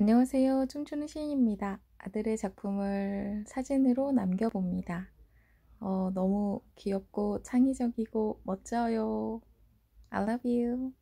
안녕하세요. 춤추는 시인입니다. 아들의 작품을 사진으로 남겨봅니다. 어, 너무 귀엽고 창의적이고 멋져요. I love you.